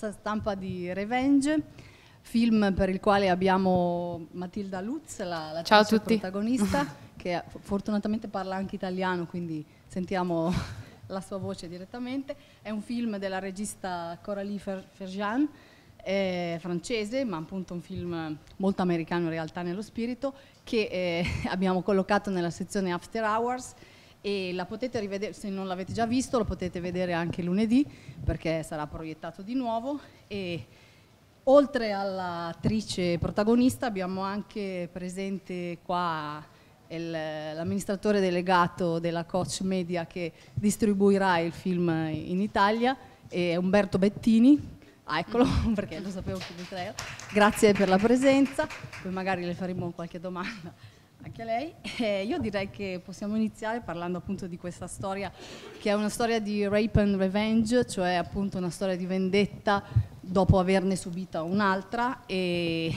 conferenza stampa di Revenge, film per il quale abbiamo Matilda Lutz, la, la Ciao protagonista, che fortunatamente parla anche italiano, quindi sentiamo la sua voce direttamente. È un film della regista Coralie Fer Ferjan, eh, francese, ma appunto un film molto americano in realtà nello spirito, che eh, abbiamo collocato nella sezione After Hours e la potete rivedere, se non l'avete già visto lo potete vedere anche lunedì perché sarà proiettato di nuovo e oltre all'attrice protagonista abbiamo anche presente qua l'amministratore delegato della Coach Media che distribuirà il film in Italia è Umberto Bettini Ah, eccolo, perché lo sapevo che era. Grazie per la presenza, poi magari le faremo qualche domanda. Anche a lei. Eh, io direi che possiamo iniziare parlando appunto di questa storia che è una storia di rape and revenge, cioè appunto una storia di vendetta dopo averne subita un'altra e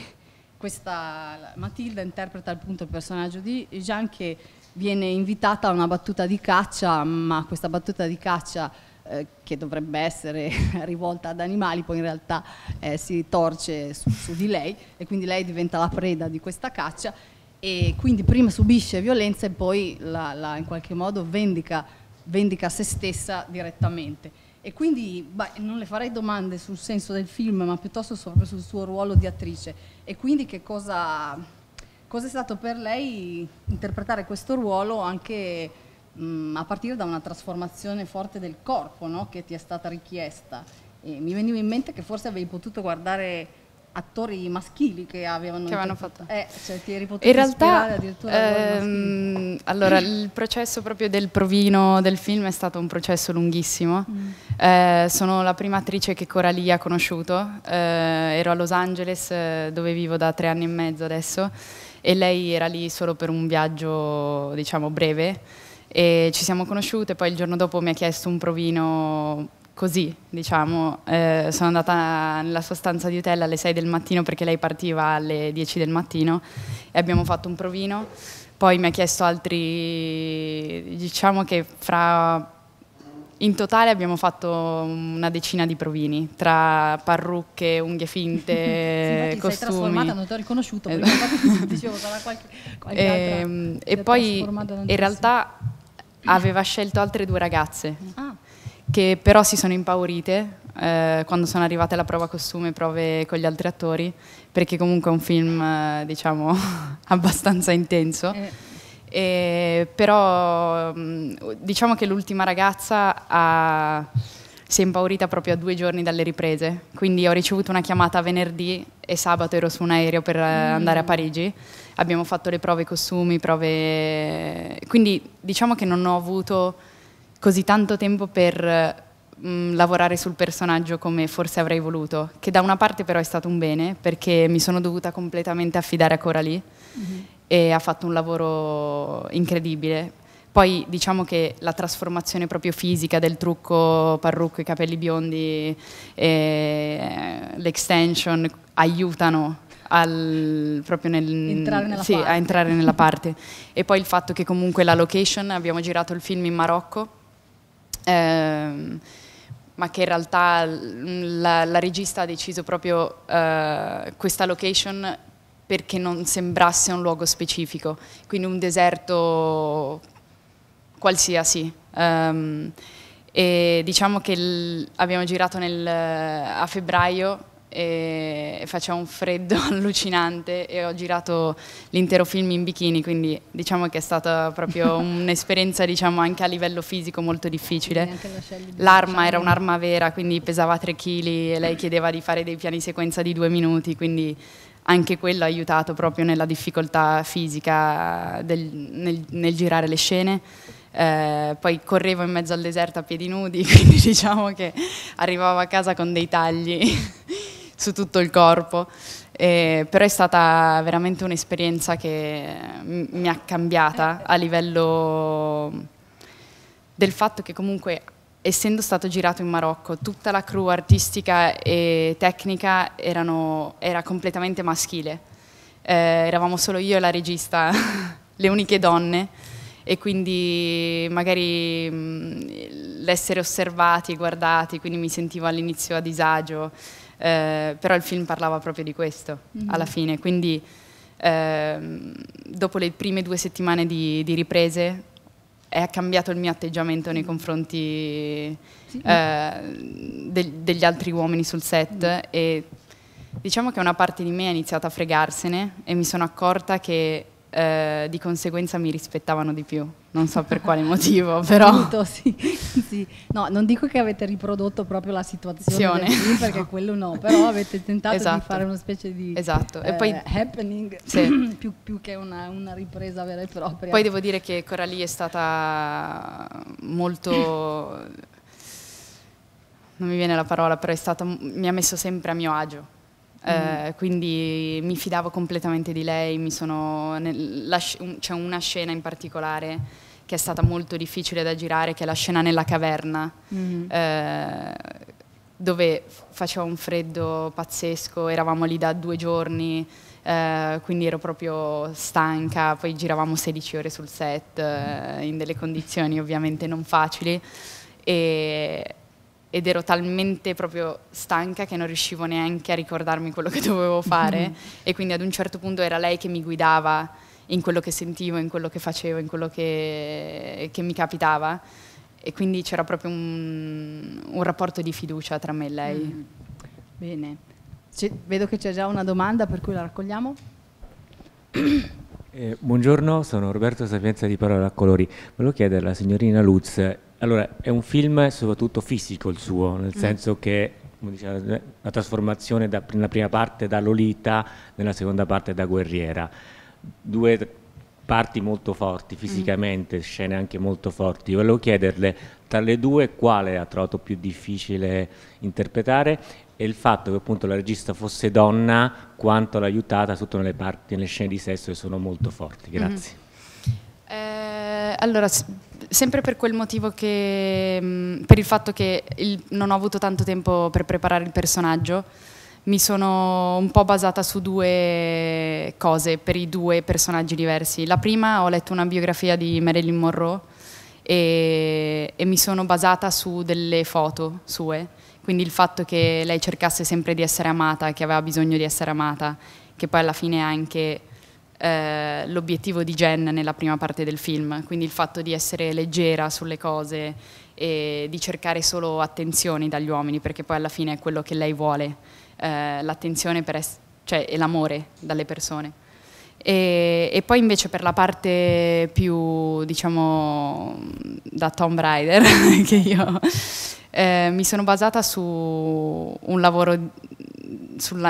questa Matilda interpreta appunto il personaggio di Jean che viene invitata a una battuta di caccia, ma questa battuta di caccia eh, che dovrebbe essere rivolta ad animali, poi in realtà eh, si torce su, su, di lei e quindi lei diventa la preda di questa caccia e quindi prima subisce violenza e poi la, la in qualche modo vendica, vendica se stessa direttamente. E quindi bah, non le farei domande sul senso del film, ma piuttosto proprio sul suo ruolo di attrice. E quindi che cosa, cosa è stato per lei interpretare questo ruolo anche mh, a partire da una trasformazione forte del corpo no? che ti è stata richiesta? E mi veniva in mente che forse avevi potuto guardare attori maschili che avevano, che avevano fatto. Eh, cioè, eri In realtà, ehm, allora, il processo proprio del provino del film è stato un processo lunghissimo. Mm. Eh, sono la prima attrice che Coralie ha conosciuto. Eh, ero a Los Angeles eh, dove vivo da tre anni e mezzo adesso e lei era lì solo per un viaggio, diciamo, breve. E ci siamo conosciute, poi il giorno dopo mi ha chiesto un provino così, diciamo, eh, sono andata nella sua stanza di hotel alle 6 del mattino perché lei partiva alle 10 del mattino e abbiamo fatto un provino, poi mi ha chiesto altri, diciamo che fra, in totale abbiamo fatto una decina di provini, tra parrucche, unghie finte, sì, costumi. Sei trasformata, non ti ho riconosciuto, perché infatti dicevo sarà qualche, qualche e, ehm, altra. E poi in realtà aveva scelto altre due ragazze. Ah che però si sono impaurite eh, quando sono arrivate alla prova costume, prove con gli altri attori, perché comunque è un film eh, diciamo abbastanza intenso. Eh. E, però mm, diciamo che l'ultima ragazza ha, si è impaurita proprio a due giorni dalle riprese, quindi ho ricevuto una chiamata venerdì e sabato ero su un aereo per eh, mm. andare a Parigi, abbiamo fatto le prove costumi, prove... quindi diciamo che non ho avuto così tanto tempo per mh, mm, lavorare sul personaggio come forse avrei voluto, che da una parte però è stato un bene perché mi sono dovuta completamente affidare a Coralie mm -hmm. e ha fatto un lavoro incredibile. Poi diciamo che la trasformazione proprio fisica del trucco, parrucco, i capelli biondi, l'extension aiutano al, proprio nel, entrare sì, a entrare nella parte. E poi il fatto che comunque la location, abbiamo girato il film in Marocco, ehm, ma che in realtà la, la regista ha deciso proprio eh, questa location perché non sembrasse un luogo specifico, quindi un deserto qualsiasi. Um, e diciamo che abbiamo girato nel, a febbraio e faceva un freddo allucinante e ho girato l'intero film in bikini, quindi diciamo che è stata proprio un'esperienza diciamo, anche a livello fisico molto difficile. L'arma era un'arma vera, quindi pesava 3 kg e lei chiedeva di fare dei piani sequenza di due minuti, quindi anche quello ha aiutato proprio nella difficoltà fisica del, nel, nel, girare le scene. Eh, poi correvo in mezzo al deserto a piedi nudi, quindi diciamo che arrivavo a casa con dei tagli su tutto il corpo. Eh, però è stata veramente un'esperienza che mi ha cambiata a livello del fatto che comunque essendo stato girato in Marocco tutta la crew artistica e tecnica erano, era completamente maschile, eh, eravamo solo io e la regista, le uniche donne e quindi magari mm, l'essere osservati, e guardati, quindi mi sentivo all'inizio a disagio eh, però il film parlava proprio di questo mm. alla fine, quindi eh, dopo le prime due settimane di, di riprese è cambiato il mio atteggiamento nei mm. confronti sì. eh, de, degli altri uomini sul set mm. e diciamo che una parte di me ha iniziato a fregarsene e mi sono accorta che eh, di conseguenza mi rispettavano di più. Non so per quale motivo, però. Molto, sì, sì. No, non dico che avete riprodotto proprio la situazione film, perché no. quello no, però avete tentato esatto. di fare una specie di esatto. e eh, poi, happening sì. più, più, che una, una, ripresa vera e propria. Poi devo dire che Coralie è stata molto. non mi viene la parola, però stata, mi ha messo sempre a mio agio Mm. Eh, quindi mi fidavo completamente di lei, nel, la, c'è una scena in particolare che è stata molto difficile da girare, che è la scena nella caverna, mm. eh, dove faceva un freddo pazzesco, eravamo lì da due giorni, eh, quindi ero proprio stanca, poi giravamo 16 ore sul set, eh, in delle condizioni ovviamente non facili. E ed ero talmente proprio stanca che non riuscivo neanche a ricordarmi quello che dovevo fare e quindi ad un certo punto era lei che mi guidava in quello che sentivo, in quello che facevo, in quello che, che mi capitava e quindi c'era proprio un, un, rapporto di fiducia tra me e lei. Mm. Bene, vedo che c'è già una domanda per cui la raccogliamo. Eh, buongiorno, sono Roberto Sapienza di Parola Colori. Volevo chiedere alla signorina Lutz allora, è un film soprattutto fisico il suo, nel mm. senso che diceva, la trasformazione da, nella prima parte da Lolita, nella seconda parte da guerriera. Due parti molto forti fisicamente, mm. scene anche molto forti. Io volevo chiederle tra le due quale ha trovato più difficile interpretare e il fatto che appunto la regista fosse donna quanto l'ha aiutata soprattutto nelle parti, nelle scene di sesso che sono molto forti. Grazie. Mm. Eh, allora, sempre per quel motivo che, mm, per il fatto che il, non ho avuto tanto tempo per preparare il personaggio, mi sono un po' basata su due cose per i due personaggi diversi. La prima ho letto una biografia di Marilyn Monroe e, e mi sono basata su delle foto sue, quindi il fatto che lei cercasse sempre di essere amata, che aveva bisogno di essere amata, che poi alla fine anche eh, l'obiettivo di Jen nella prima parte del film, quindi il fatto di essere leggera sulle cose e di cercare solo attenzioni dagli uomini, perché poi alla fine è quello che lei vuole, eh, l'attenzione cioè, e l'amore dalle persone. E, e, poi invece per la parte più, diciamo, da Tomb Raider, che io eh, mi sono basata su un lavoro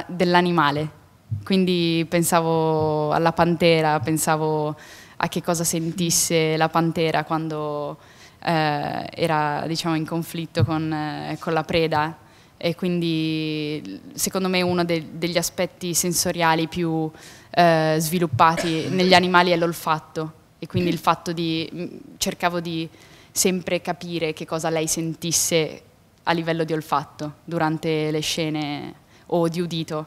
dell'animale, quindi pensavo alla pantera, pensavo a che cosa sentisse la pantera quando eh, era diciamo, in conflitto con, eh, con, la preda e quindi secondo me uno de degli aspetti sensoriali più eh, sviluppati negli animali è l'olfatto e quindi il fatto di mm, cercavo di sempre capire che cosa lei sentisse a livello di olfatto durante le scene o di udito.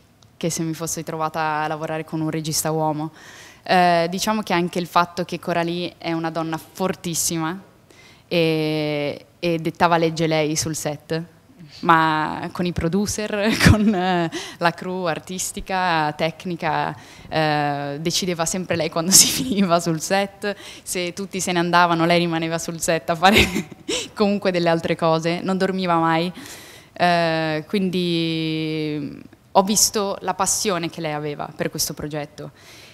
che se mi fossi trovata a lavorare con un regista uomo. Eh, diciamo che anche il fatto che Coralie è una donna fortissima e, e dettava legge lei sul set, ma con i producer, con eh, la crew artistica, tecnica, eh, decideva sempre lei quando si finiva sul set, se tutti se ne andavano lei rimaneva sul set a fare comunque delle altre cose, non dormiva mai, eh, quindi ho visto la passione che lei aveva per questo progetto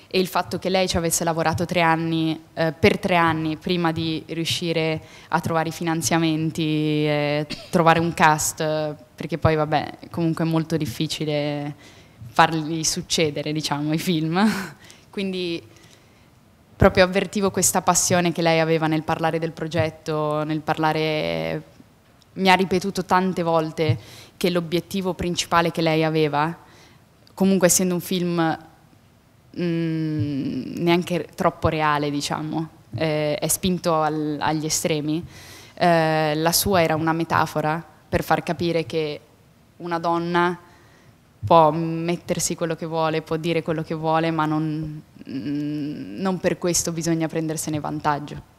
e il fatto che lei ci avesse lavorato tre anni, eh, per tre anni prima di riuscire a trovare i finanziamenti, eh, trovare un cast, perché poi vabbè comunque è molto difficile farli succedere diciamo i film, quindi proprio avvertivo questa passione che lei aveva nel parlare del progetto, nel parlare, mi ha ripetuto tante volte che l'obiettivo principale che lei aveva, comunque essendo un film mh, mm, neanche troppo reale, diciamo, eh, è spinto al, agli estremi, eh, la sua era una metafora per far capire che una donna può mettersi quello che vuole, può dire quello che vuole, ma non, mm, non per questo bisogna prendersene vantaggio.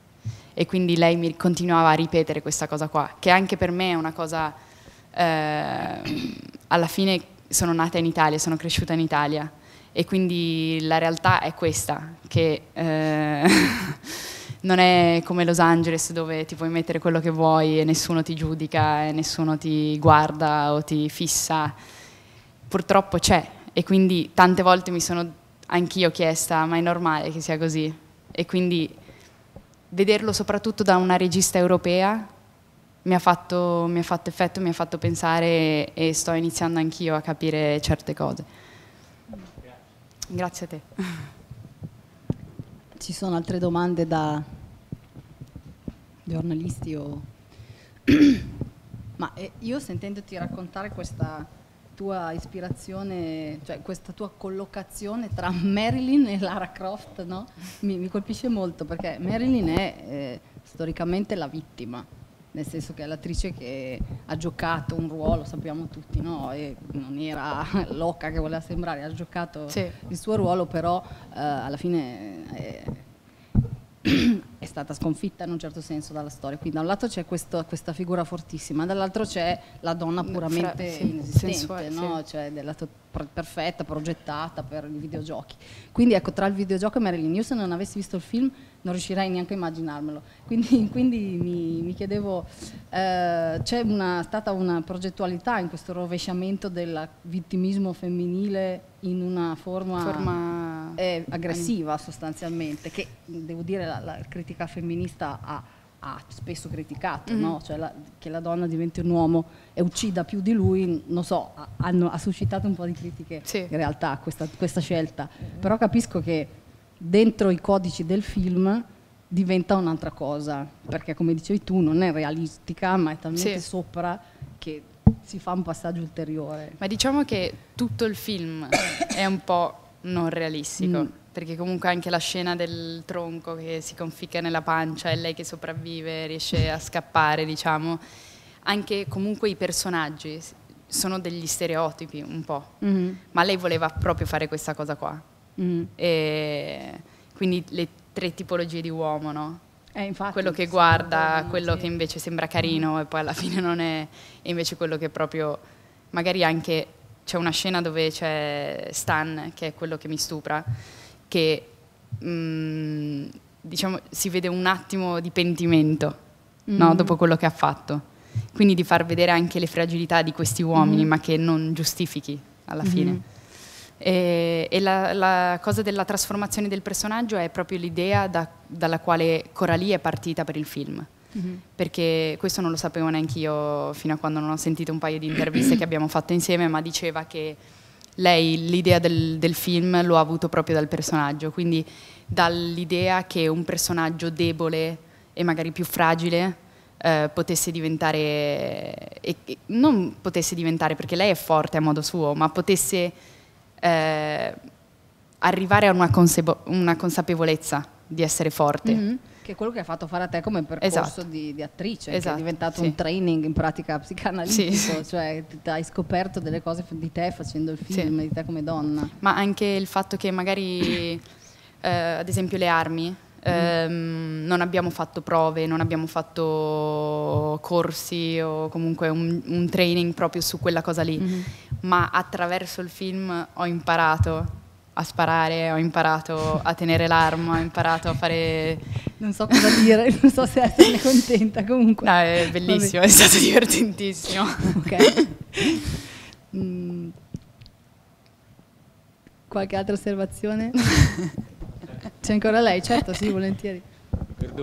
E quindi lei mi continuava a ripetere questa cosa qua, che anche per me è una cosa Ehm, alla fine sono nata in Italia, sono cresciuta in Italia e quindi la realtà è questa, che eh, non è come Los Angeles dove ti puoi mettere quello che vuoi e nessuno ti giudica e nessuno ti guarda o ti fissa, purtroppo c'è e quindi tante volte mi sono anch'io chiesta ma è normale che sia così e quindi vederlo soprattutto da una regista europea mi ha, fatto, mi ha fatto effetto, mi ha fatto pensare e sto iniziando anch'io a capire certe cose. Grazie a te. Ci sono altre domande da giornalisti o... Ma eh, io sentendoti raccontare questa tua ispirazione, cioè questa tua collocazione tra Marilyn e Lara Croft, no? mi, mi, colpisce molto perché Marilyn è eh, storicamente la vittima, nel senso che è l'attrice che ha giocato un ruolo, sappiamo tutti, no? e non era loca che voleva sembrare, ha giocato sì. il suo ruolo, però eh, alla fine è, eh, è, stata sconfitta in un certo senso dalla storia. Quindi da un lato c'è questo, questa figura fortissima, dall'altro c'è la donna puramente Fra, sì, inesistente, sensuale, no? sì. cioè della perfetta, progettata per i videogiochi. Quindi ecco, tra il videogioco e Marilyn, io se non avessi visto il film non riuscirei neanche a immaginarmelo. Quindi, quindi mi, mi, chiedevo, eh, c'è stata una progettualità in questo rovesciamento del vittimismo femminile in una forma, forma eh, aggressiva sostanzialmente, che devo dire la, la critica femminista ha, ha spesso criticato, mm-hmm. no? Mhm. cioè la, che la donna diventi un uomo e uccida più di lui, non so, ha, hanno, ha suscitato un po' di critiche sì. in realtà questa, questa scelta, mm-hmm. però capisco che dentro i codici del film diventa un'altra cosa, perché come dicevi tu non è realistica, ma è talmente sì. sopra che si fa un passaggio ulteriore. Ma diciamo che tutto il film è un po' non realistico, mm. perché comunque anche la scena del tronco che si conficca nella pancia e lei che sopravvive, riesce a scappare, diciamo, anche comunque i personaggi sono degli stereotipi un po', mm. ma lei voleva proprio fare questa cosa qua. Mm. quindi le tre tipologie di uomo, no? Eh, infatti, quello che guarda, quello sì. che invece sembra carino mm. e poi alla fine non è, e invece quello che proprio, magari anche c'è una scena dove c'è Stan, che è quello che mi stupra, che mh, mm, diciamo, si vede un attimo di pentimento mm no? dopo quello che ha fatto. Quindi di far vedere anche le fragilità di questi uomini, mm ma che non giustifichi alla mm-hmm. fine. E, e la, la, cosa della trasformazione del personaggio è proprio l'idea da, dalla quale Coralie è partita per il film. Mm-hmm. Perché questo non lo sapevo neanche io fino a quando non ho sentito un paio di interviste che abbiamo fatto insieme, ma diceva che lei l'idea del, del film lo ha avuto proprio dal personaggio, quindi dall'idea che un personaggio debole e magari più fragile eh, potesse diventare, e, non potesse diventare perché lei è forte a modo suo, ma potesse eh, arrivare a una, consebo- una, consapevolezza di essere forte. Mm-hmm. Che è quello che ha fatto fare a te come percorso esatto. di, di, attrice, esatto, è diventato sì. un training in pratica psicanalitico, sì. cioè hai scoperto delle cose di te facendo il film, sì. di te come donna. Ma anche il fatto che magari, eh, ad esempio, le armi, Um, non abbiamo fatto prove, non abbiamo fatto corsi o comunque un, un training proprio su quella cosa lì. Mm-hmm ma attraverso il film ho imparato a sparare, ho imparato a tenere l'arma, ho imparato a fare... Non so cosa dire, non so se essere contenta comunque. No, è bellissimo, Vabbè. è stato divertentissimo. Ok. Mm. Qualche altra osservazione? C'è ancora lei? Certo, sì, volentieri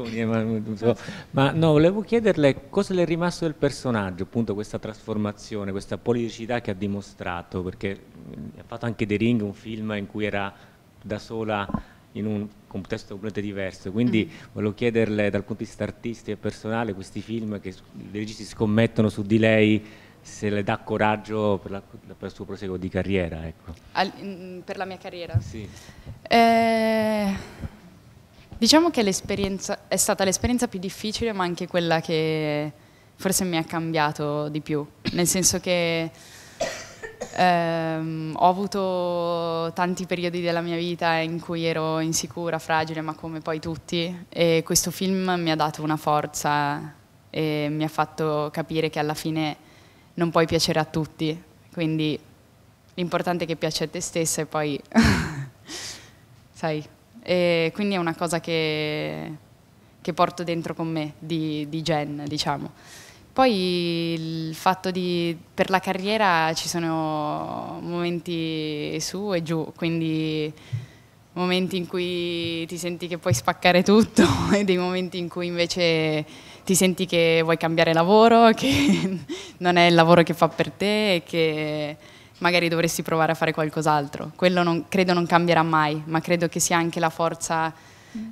perdoni, eh, ma, ma no, volevo chiederle cosa le è rimasto del personaggio, appunto questa trasformazione, questa politicità che ha dimostrato, perché mm, ha fatto anche The Ring, un film in cui era da sola in un contesto completamente diverso, quindi mm. volevo chiederle dal punto di vista artistico e personale questi film che i registi scommettono su di lei se le dà coraggio per, la, per il suo proseguo di carriera. Ecco. Al, per la mia carriera? Sì. Eh, diciamo che l'esperienza, è stata l'esperienza più difficile, ma anche quella che forse mi ha cambiato di più, nel senso che ehm, ho avuto tanti periodi della mia vita in cui ero insicura, fragile, ma come poi tutti, e questo film mi ha dato una forza e mi ha fatto capire che alla fine non puoi piacere a tutti, quindi l'importante è che piaccia a te stessa e poi, sai, e quindi è una cosa che che porto dentro con me di, di Gen, diciamo. Poi il fatto di, per la carriera ci sono momenti su e giù, quindi momenti in cui ti senti che puoi spaccare tutto e dei momenti in cui invece ti senti che vuoi cambiare lavoro, che non è il lavoro che fa per te e che magari dovresti provare a fare qualcos'altro. Quello non, credo non cambierà mai, ma credo che sia anche la forza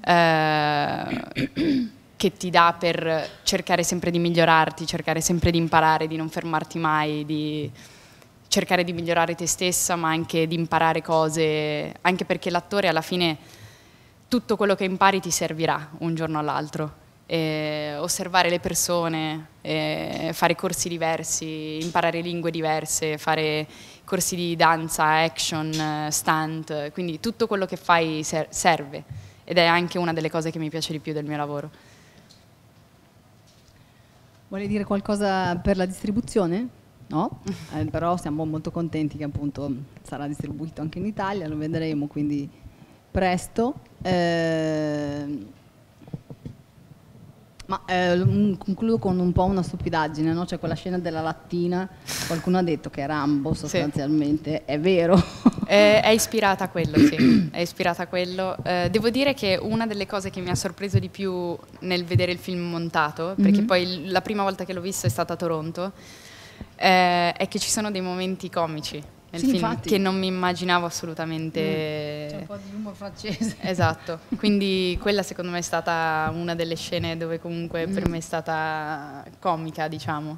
eh, che ti dà per cercare sempre di migliorarti, cercare sempre di imparare, di non fermarti mai, di cercare di migliorare te stessa, ma anche di imparare cose, anche perché l'attore alla fine tutto quello che impari ti servirà un giorno o all'altro. osservare le persone, fare corsi diversi, imparare lingue diverse, fare corsi di danza, action, stunt, quindi tutto quello che fai serve ed è anche una delle cose che mi piace di più del mio lavoro. Vuole dire qualcosa per la distribuzione? No, eh, però siamo molto contenti che appunto sarà distribuito anche in Italia, lo vedremo quindi presto. Eh, ma eh, concludo con un po' una stupidaggine, no? Cioè quella scena della lattina, qualcuno ha detto che Rambo sostanzialmente sì. è vero. Eh, è ispirata a quello, sì, è ispirata a quello. Eh, devo dire che una delle cose che mi ha sorpreso di più nel vedere il film montato, perché mm-hmm. poi la prima volta che l'ho visto è stata a Toronto, eh, è che ci sono dei momenti comici è sì, infatti. che non mi immaginavo assolutamente. Mm, c'è un po' di humor francese. Esatto, quindi quella secondo me è stata una delle scene dove comunque mm. per me è stata comica, diciamo.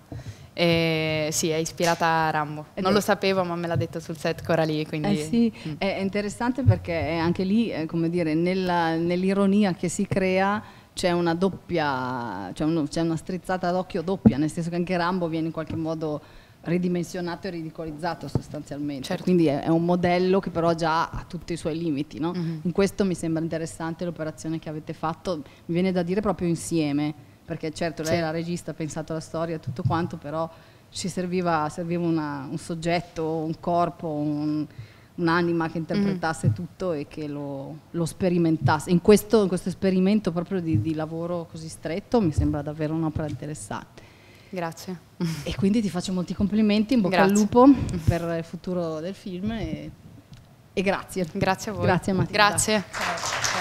Eh, sì, è ispirata a Rambo. non lo sapevo, ma me l'ha detto sul set Coralie. Quindi... Eh sì, mm. è interessante perché anche lì, eh, come dire, nella, nell'ironia che si crea c'è una doppia, c'è, uno, c'è una strizzata d'occhio doppia, nel senso che anche Rambo viene in qualche modo ridimensionato e ridicolizzato sostanzialmente. Certo. Quindi è, è, un modello che però già ha tutti i suoi limiti. No? Mm-hmm. In questo mi sembra interessante l'operazione che avete fatto, mi viene da dire proprio insieme, perché certo lei sì. è la regista, ha pensato alla storia, tutto quanto, però ci serviva, serviva una, un soggetto, un corpo, un, un'anima che interpretasse mm-hmm. tutto e che lo, lo sperimentasse. In questo, in questo, esperimento proprio di, di lavoro così stretto mi sembra davvero un'opera interessante. Grazie. E quindi ti faccio molti complimenti, in bocca grazie. al lupo per il futuro del film e, e grazie. Grazie a voi. Grazie Matilda. Grazie. Ciao.